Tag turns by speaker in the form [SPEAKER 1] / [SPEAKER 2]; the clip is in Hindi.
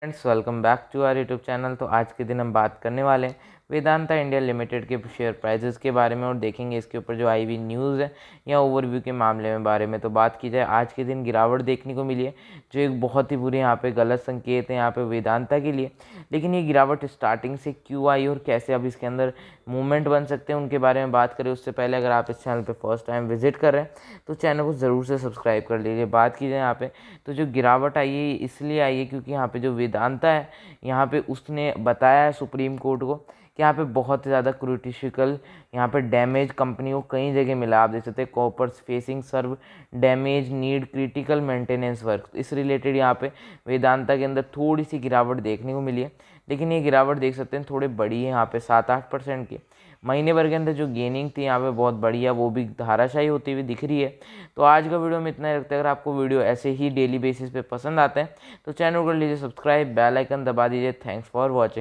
[SPEAKER 1] friends welcome back to our YouTube channel तो आज के दिन हम बात करने वाले हैं वेदांता इंडिया लिमिटेड के शेयर प्राइजेस के बारे में और देखेंगे इसके ऊपर जो आई न्यूज़ है या ओवरव्यू के मामले में बारे में तो बात की जाए आज के दिन गिरावट देखने को मिली है जो एक बहुत ही बुरी यहाँ पे गलत संकेत है यहाँ पे वेदांता के लिए लेकिन ये गिरावट स्टार्टिंग से क्यों आई और कैसे अब इसके अंदर मूवमेंट बन सकते हैं उनके बारे में बात करें उससे पहले अगर आप इस चैनल पर फर्स्ट टाइम विजिट कर रहे हैं तो चैनल को ज़रूर से सब्सक्राइब कर लीजिए बात की जाए यहाँ पर तो जो गिरावट आई है इसलिए आई है क्योंकि यहाँ पर जो वेदांता है यहाँ पर उसने बताया है सुप्रीम कोर्ट को यहाँ पे बहुत ही ज़्यादा क्रिटिशिकल यहाँ पे डैमेज कंपनी को कई जगह मिला आप देख सकते हैं copper's facing severe damage need critical maintenance work इस रिलेटेड यहाँ पे वेदांता के अंदर थोड़ी सी गिरावट देखने को मिली है लेकिन ये गिरावट देख सकते हैं थोड़े बड़ी है यहाँ पर सात आठ परसेंट की महीने भर के अंदर जो गेनिंग थी यहाँ पे बहुत बढ़िया वो भी धाराशाही होती हुई दिख रही है तो आज का वीडियो में इतना ही रखते हैं अगर आपको वीडियो ऐसे ही डेली बेसिस पे पसंद आते हैं तो चैनल को लीजिए सब्सक्राइब बेल आइकन दबा दीजिए थैंक्स फॉर वॉचिंग